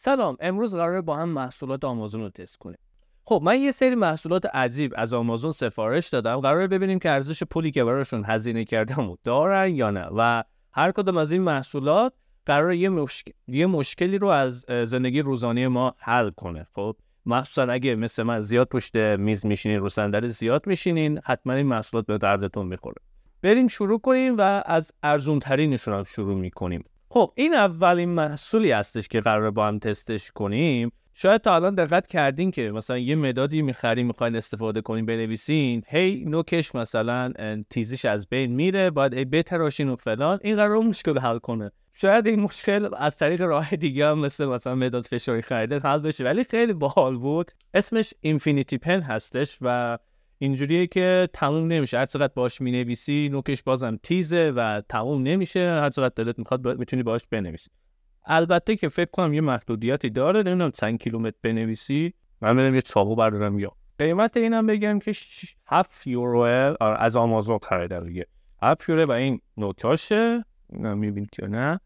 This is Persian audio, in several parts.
سلام امروز قرار با هم محصولات آمازون رو تست کنیم خب من یه سری محصولات عجیب از آمازون سفارش دادم قرار ببینیم که ارزش پولی که براشون هزینه کردم دارن یا نه و هر کدوم از این محصولات قرار یه, مشکل، یه مشکلی رو از زندگی روزانه ما حل کنه خب مخصوصا اگه مثل من زیاد پشت میز میشینین رو صندلی زیاد میشینین حتما این محصولات به دردتون میخوره بریم شروع کنیم و از ارزون ترینشون شروع میکنیم خب این اولین محصولی هستش که قرار با هم تستش کنیم شاید تا الان دقت کردین که مثلا یه مدادی میخریم میخواین استفاده کنین بنویسین هی hey, نوکش مثلا تیزیش از بین میره باید ای بتراشین و فلان این قرار مشکل حل کنه شاید این مشکل از طریق راه دیگه هم مثل مثلا مداد فشاری خریده حل بشه ولی خیلی باحال بود اسمش اینفینیتی پن هستش و اینجوریه که تموم نمیشه هر چقدر باش مینویسی نوکش بازم تیزه و تموم نمیشه هر چقدر دلت میخواد با... میتونی باش بنویسی البته که فکر کنم یه محدودیتی داره نمیدونم چند کیلومتر بنویسی من برم یه چاقو بردارم یا قیمت اینم بگم که 7 یورو آره، از آمازون خریدم دیگه 7 یورو و این نوکاشه میبینید یا نه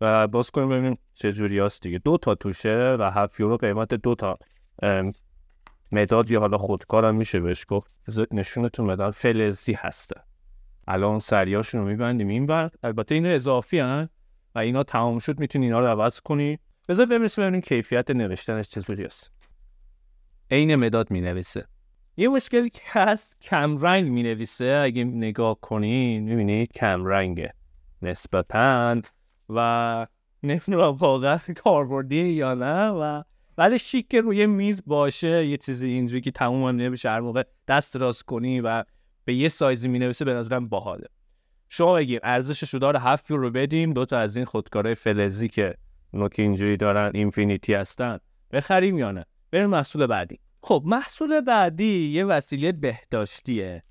و باز کنیم ببینیم چه جوری هست دیگه دو تا توشه و 7 یورو قیمت دو تا مداد یا حالا خودکارم میشه بهش گفت نشونتون بدن فلزی هسته الان سریاشون رو میبندیم این برد البته این اضافی هن و اینا تمام شد میتونی اینا رو عوض کنی بذار ببینیم ببینیم کیفیت نوشتنش چطوری است عین مداد مینویسه یه مشکلی که هست کمرنگ مینویسه اگه نگاه کنین میبینید کمرنگه نسبتا و نمیدونم واقعا کاربردی یا نه و ولی شیک که روی میز باشه یه چیزی اینجوری که هم نمیشه هر موقع دست راست کنی و به یه سایزی می نویسه به نظرم باحاله شما بگیم ارزش شدار 7 یورو بدیم دو تا از این خودکارهای فلزی که نوک اینجوری دارن اینفینیتی هستن بخریم یا نه بریم محصول بعدی خب محصول بعدی یه وسیله بهداشتیه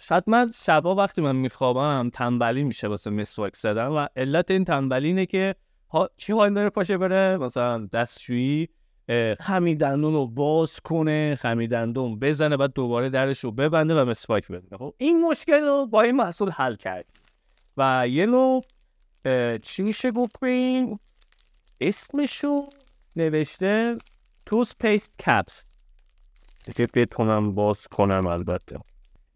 شاید من شبا وقتی من میخوابم تنبلی میشه واسه مسواک زدن و علت این تنبلی اینه که ها چی حال داره پاشه بره مثلا دستشویی خمی دندون رو باز کنه خمی دندون بزنه بعد دوباره درش رو ببنده و مسواک بزنه خب این مشکل رو با این محصول حل کرد و یه نوع چی میشه گفت اسمش رو نوشته توس پیست کپس فکر باز کنم البته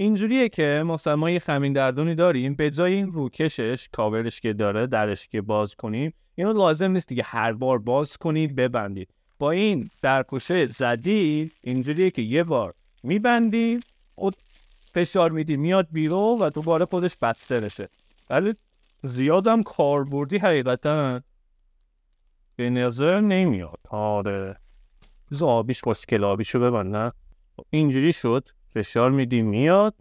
اینجوریه که مثلا ما یه خمین دردونی داریم به جای این روکشش کاورش که داره درش که باز کنیم اینو لازم نیست دیگه هر بار باز کنید ببندید با این درکشه زدید اینجوریه که یه بار میبندید و خب فشار میدی میاد بیرو و دوباره خودش بسته نشه ولی زیادم کاربردی حقیقتا به نظر نمیاد آره بزا آبیش آبیشو ببند نه اینجوری شد فشار میدی میاد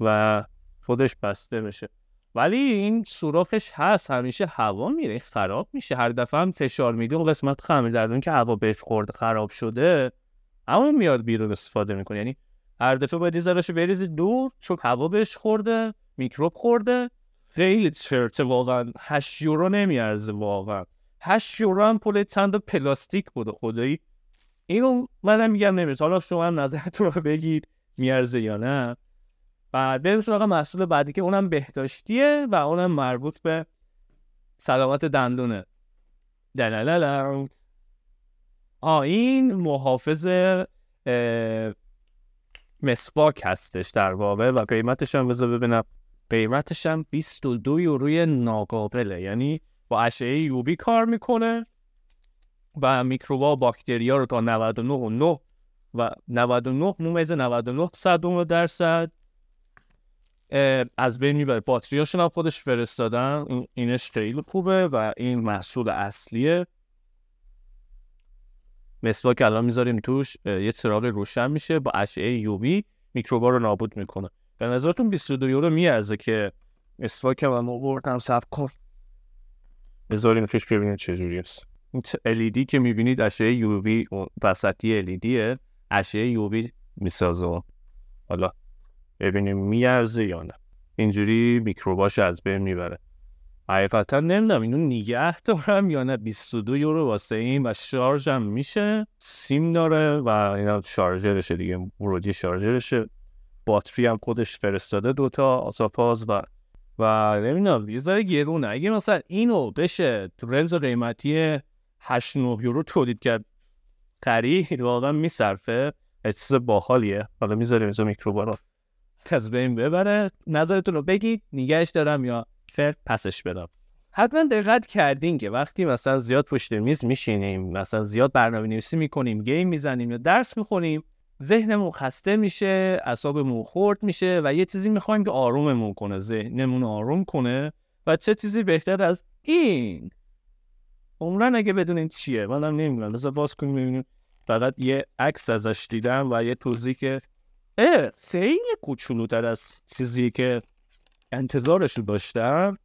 و خودش بسته میشه ولی این سوراخش هست همیشه هوا میره خراب میشه هر دفعه هم فشار میدی اون قسمت خمیر در اون که هوا بهش خورده خراب شده اما میاد بیرون استفاده میکنه یعنی هر دفعه باید زرشو بریزی دور چون هوا بهش خورده میکروب خورده خیلی چرته واقعا 8 یورو نمیارزه واقعا 8 یورو هم پول چند پلاستیک بوده خدایی اینو منم میگم نمیرسه حالا شما هم نظرتون رو بگید میارزه یا نه بعد بریم سراغ محصول بعدی که اونم بهداشتیه و اونم مربوط به سلامت دندونه دلالالا آ این محافظ مسواک هستش در واقع و قیمتش هم بذار ببینم قیمتش هم 22 یوروی ناقابله یعنی با اشعه یوبی کار میکنه و میکروبا و باکتریا رو تا 99 و 9 و 99 مومیزه 99 درصد از بین میبره باتریاشون هم خودش فرستادن اینش خیلی خوبه و این محصول اصلیه مثلا که الان میذاریم توش یه چراغ روشن میشه با اشعه یوبی میکروبا رو نابود میکنه به نظرتون 22 یورو میارزه که مسواک هم آوردم سب کن بذاریم توش ببینیم چجوری است LED که میبینید اشعه یووی وسطی LEDه اشعه یووی میسازه حالا ببینیم میارزه یا نه اینجوری میکروباش از بین میبره حقیقتا نمیدونم اینو نگه دارم یا نه 22 یورو واسه این و شارژ هم میشه سیم داره و اینا شارژرشه دیگه ورودی شارژرشه باتری هم خودش فرستاده دوتا آسافاز و و نمیدونم یه ذره گرونه اگه مثلا اینو بشه تو رنز قیمتی 8 یورو تولید کرد خرید واقعا میصرفه چیز باحالیه حالا میذاریم اینجا میکروبارا از بین ببره نظرتون رو بگید نگهش دارم یا فرد پسش بدم حتما دقت کردین که وقتی مثلا زیاد پشت میز میشینیم مثلا زیاد برنامه نویسی میکنیم گیم میزنیم یا درس میخونیم ذهنمون خسته میشه اعصابمون خورد میشه و یه چیزی میخوایم که آروممون کنه ذهنمون آروم کنه و چه چیزی بهتر از این عمران اگه بدونین چیه منم نمیدونم مثلا باز کنیم ببینیم فقط یه عکس ازش دیدم و یه توضیح که اه خیلی کوچولوتر از چیزی که انتظارش داشتم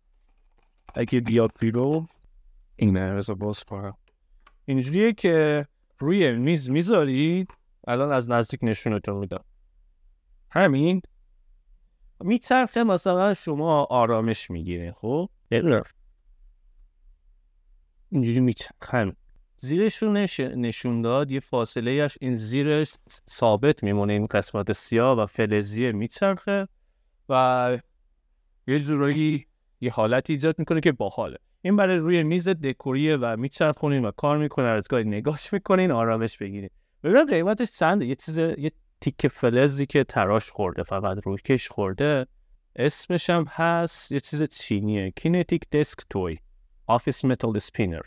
اگه بیاد بیرو این رو باز کنم اینجوریه که روی میز میذارید الان از نزدیک نشونتون میدم همین میترخه مثلا شما آرامش میگیره خب بله. اینجوری میچرخن زیرش رو نشون داد یه فاصله اش این زیرش ثابت میمونه این قسمت سیاه و فلزیه میچرخه و یه جورایی یه حالت ایجاد میکنه که باحاله این برای روی میز دکوریه و میچرخونین و کار میکنه از گاهی نگاش میکنین آرامش بگیرین ببینم قیمتش چنده یه چیز یه تیک فلزی که تراش خورده فقط روکش خورده اسمش هم هست یه چیز چینیه کینتیک دسک توی آفیس متال اسپینر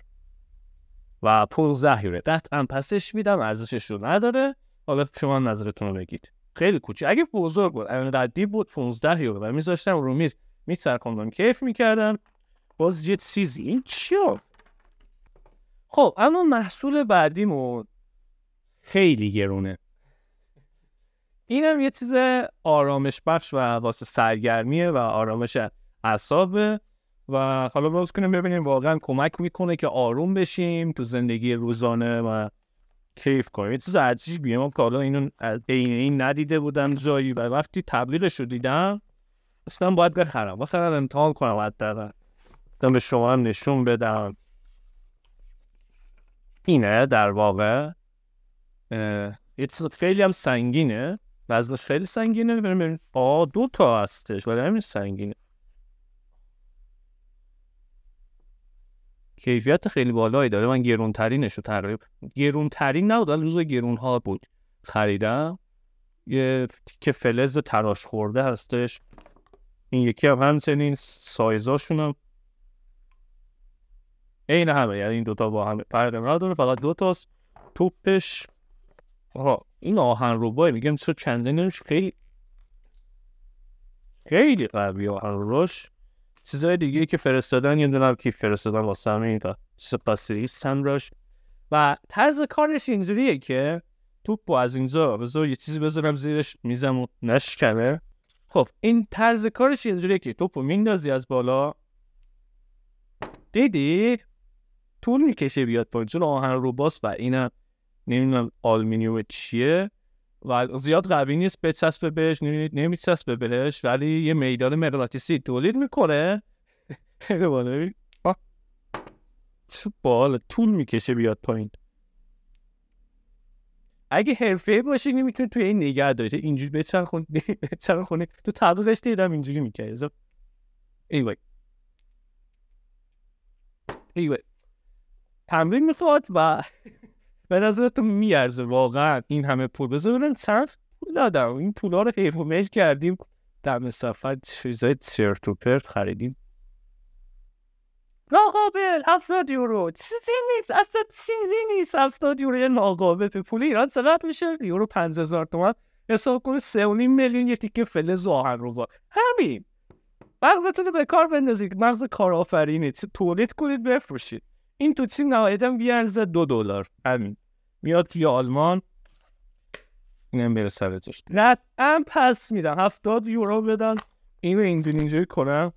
و 15 ده قطعا پسش میدم ارزشش رو نداره حالا شما نظرتون رو بگید خیلی کوچی. اگه بزرگ بود قدی بود 15 یورو و میذاشتم رو میز میکسر کیف میکردم باز یه چیزی این ها؟ خب اما محصول بعدیمون خیلی گرونه اینم یه چیز آرامش بخش و واسه سرگرمیه و آرامش اعصابه و حالا باز کنیم ببینیم واقعا کمک میکنه که آروم بشیم تو زندگی روزانه و کیف کنیم یه چیز عجیبیه من کالا اینو این, این ندیده بودم جایی و وقتی تبلیغش رو دیدم اصلا باید بخرم مثلا امتحان کنم دارم به شما هم نشون بدم اینه در واقع یه چیز خیلی هم سنگینه وزنش خیلی سنگینه بریم آ دو تا هستش ولی همین سنگینه کیفیت خیلی بالایی داره من گرونترینش رو طراحی گرونترین نبود ولی روز گرون ها بود خریدم یه که فلز تراش خورده هستش این یکی هم همچنین سایزاشون هم این همه یعنی این دوتا با هم فرق نداره فقط دو تاست توپش آه. این آهن رو ربای میگم چه چندنش خیلی خیلی قوی آهن روش چیزهای دیگه که فرستادن یه دونم کی فرستادن واسه همین و سپاسی سمراش و طرز کارش اینجوریه که توپ از اینجا بذار یه چیزی بذارم زیرش میزم و نشکنه خب این طرز کارش اینجوریه که توپو میندازی از بالا دیدی طول میکشه بیاد پایین چون آهن رو باس و اینم نمیدونم آلمینیوم چیه و زیاد قوی نیست بچسبه بهش نمیچسبه بهش ولی یه میدان مقناطیسی تولید میکنه بال طول میکشه بیاد پایین اگه حرفه باشی نمیتونی توی این نگه داری اینجوری بچرخون خونه تو تعدادش دیدم اینجوری میکرد anyway anyway تمرین میخواد و به تو میارزه واقعا این همه پول بذار صرف پول دادم این پولا رو حیف کردیم در سفر چیزای چرت و پرت خریدیم ناقابل هفتاد یورو چیزی نیست اصلا چیزی نیست هفتاد یورو یه ناقابل به پول ایران چقدر میشه یورو 5000 هزار تومن حساب کنه سه و نیم میلیون یه تیکه فلز و آهن رو همین مغزتون رو به کار بندازید مغز کارآفرینی تولید کنید بفروشید این توتسی نهایتا بیارزه دو دلار همین میاد توی آلمان اینم بره نه ام پس میدم هفتاد یورو بدن این رو اینجوری کنم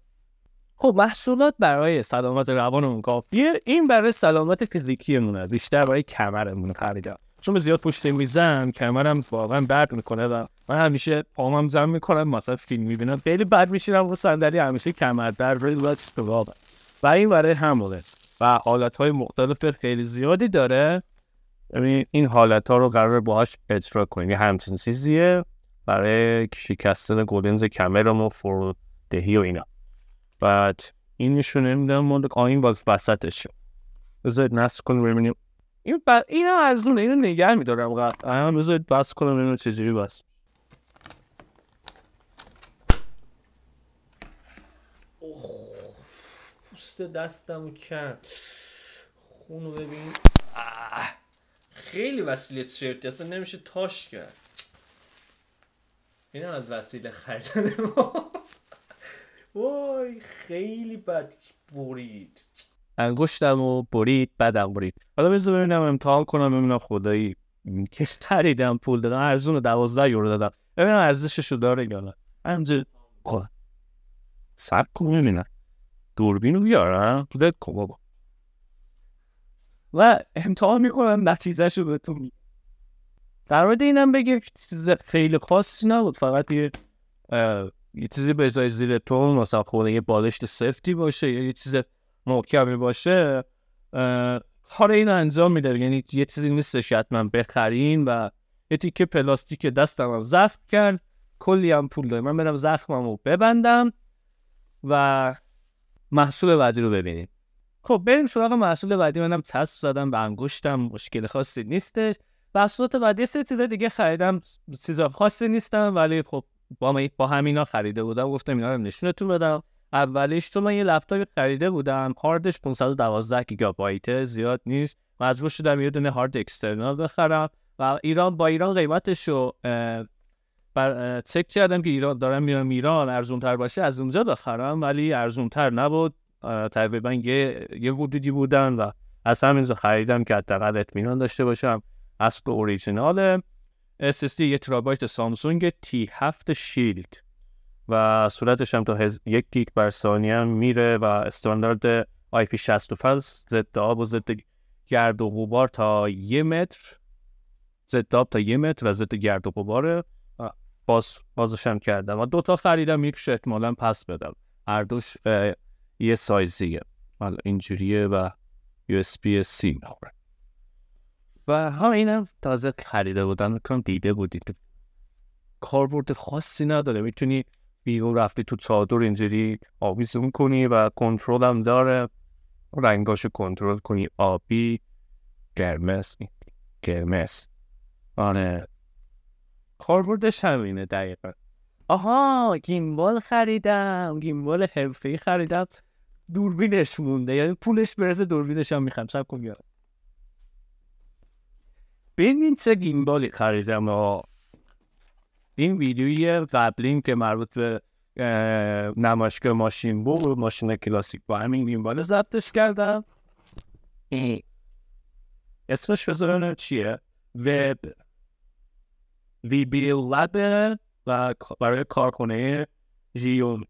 خب محصولات برای سلامت روانمون کافیه این برای سلامت فیزیکیمونه بیشتر برای کمرمون خریدم چون به زیاد پشت میزم کمرم واقعا برد میکنه و من همیشه هم زن میکنم مثلا فیلم میبینم خیلی بد میشینم و صندلی همیشه کمر در و و این برای همونه و حالت های مختلف خیلی زیادی داره یعنی این حالت ها رو قرار باهاش اجرا کنیم یه همچین چیزیه برای شکستن گولینز کمرم و فردهی و اینا بعد این نشون نمیدم مال آین باز وسطش بذارید نست کنیم ببینیم این این اینا از اون اینو نگه میدارم قطعا بذارید بس کنم ببینیم چجوری بس اوه پوست دستم خونو ببین خیلی وسیله چرتی اصلا نمیشه تاش کرد اینم از وسیله خریدن ما وای خیلی بد برید انگشتم و برید بدم برید حالا بذار ببینم امتحان کنم ببینم خدایی کش تریدم پول دادم ارزون دوازده یورو دادم ببینم ارزشش رو داره یا نه همجه خب. کن سب ببینم دوربین رو بیارم تو دلت با و امتحان میکنم نتیجه رو بهتون می. در مورد اینم بگیر چیز خیلی خاصی نبود فقط یه یه چیزی بذاری زیر تون مثلا خونه یه بالشت سفتی باشه یا یه چیز محکمی باشه خاره این انجام میده یعنی یه چیزی نیستش من بخرین و یه تیکه پلاستیک دستم هم زخم کرد کلی هم پول داره من برم زخمم رو ببندم و محصول بعدی رو ببینیم خب بریم سراغ محصول بعدی منم تصف زدم به انگشتم مشکل خاصی نیستش محصولات بعدی سه چیز دیگه خریدم چیزا خاصی نیستم ولی خب با با همینا خریده بودم گفتم اینا رو نشونتون بدم اولیش تو من یه لپتاپ خریده بودم هاردش 512 گیگابایت زیاد نیست مجبور شدم یه دونه هارد اکسترنال بخرم و ایران با ایران قیمتشو چک کردم که ایران دارم میرم ایران ارزون تر باشه از اونجا بخرم ولی ارزون تر نبود تقریبا یه یه حدودی بودن و از همینجا خریدم که حداقل اطمینان داشته باشم اصل اوریجیناله SSD یه ترابایت سامسونگ T7 شیلد و سرعتش هم تا هز... یک گیگ بر ثانیه میره و استاندارد IP65 ضد آب و ضد گرد و غبار تا یه متر ضد آب تا یه متر و ضد گرد و غباره باز بازشم کردم و دوتا خریدم یکش احتمالا پس بدم هر دوش یه سایزیه حالا اینجوریه و یو اس بی سی میخوره و هم اینم تازه خریده بودن میکنم دیده بودید کاربرد خاصی نداره میتونی بیرون رفتی تو چادر اینجوری آویزون کنی و کنترل هم داره رنگاشو کنترل کنی آبی قرمز قرمز آره کاربردش همینه دقیقا آها گیمبال خریدم گیمبال حرفه‌ای خریدم دوربینش مونده یعنی پولش برسه دوربینش هم میخوام سب کن بیارم ببین چه گیمبالی خریدم ها این ویدیوی قبلیم که مربوط به نمایشگاه ماشین بود و ماشین کلاسیک با همین گیمبال ضبطش کردم اسمش بذارم چیه وب بی لب و برای کارخونه جیون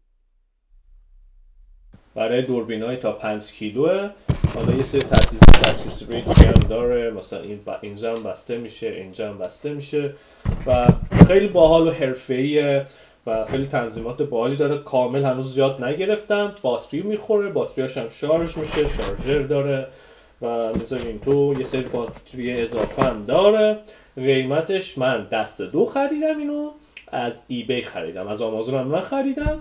برای دوربین های تا 5 کیلوه حالا یه سری تاسیس اکسسوری هم داره مثلا این اینجا هم بسته میشه اینجا هم بسته میشه و خیلی باحال و حرفه‌ایه و خیلی تنظیمات باحالی داره کامل هنوز زیاد نگرفتم باتری میخوره باتریاش هم شارژ میشه شارژر داره و این تو یه سری باتری اضافه هم داره قیمتش من دست دو خریدم اینو از ای بی خریدم از آمازون هم من خریدم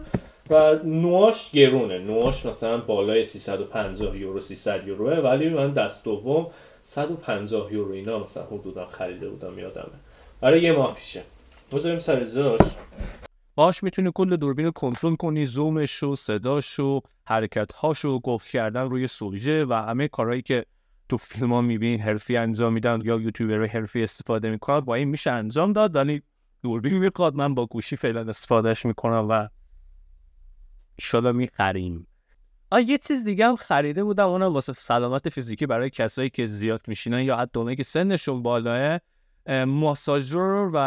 و نواش گرونه نواش مثلا بالای 350 یورو 300 یوروه ولی من دست دوم 150 یورو اینا مثلا حدودا خریده بودم یادمه برای یه ماه پیشه بذاریم سر باش میتونی کل دوربین رو کنترل کنی زومش و صداش و حرکت و گفت کردن روی سوژه و همه کارهایی که تو فیلم ها میبین حرفی انجام میدن یا یوتیوبر حرفی استفاده میکنن با این میشه انجام داد ولی دوربین میخواد من با گوشی فعلا استفادهش میکنم و شالا میخریم آ یه چیز دیگه هم خریده بودم اونم واسه سلامت فیزیکی برای کسایی که زیاد میشینن یا حتی اونایی که سنشون بالاه ماساژور و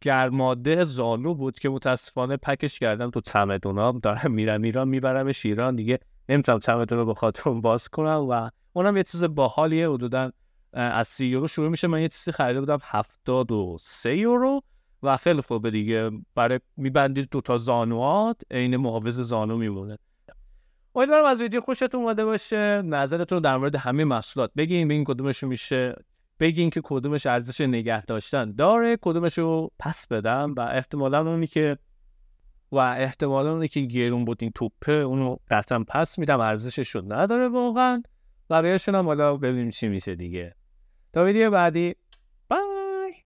گرماده زانو بود که متاسفانه پکش کردم تو چمدونام دارم میرم ایران میبرمش ایران دیگه نمیتونم چمدون رو به باز کنم و اونم یه چیز باحالیه حدودا از سی یورو شروع میشه من یه چیزی خریده بودم هفتاد سه یورو و خیلی خوبه دیگه برای میبندید دو تا زانوات عین محافظ زانو میمونه امیدوارم از ویدیو خوشتون اومده باشه نظرتون در مورد همه محصولات بگین ببین کدومش میشه بگین که کدومش ارزش نگه داشتن داره کدومش رو پس بدم و احتمالا اونی که و احتمالا اونی که گرون بود این توپه اونو قطعا پس میدم ارزشش رو نداره واقعا برایشون هم حالا ببینیم چی میشه دیگه تا ویدیو بعدی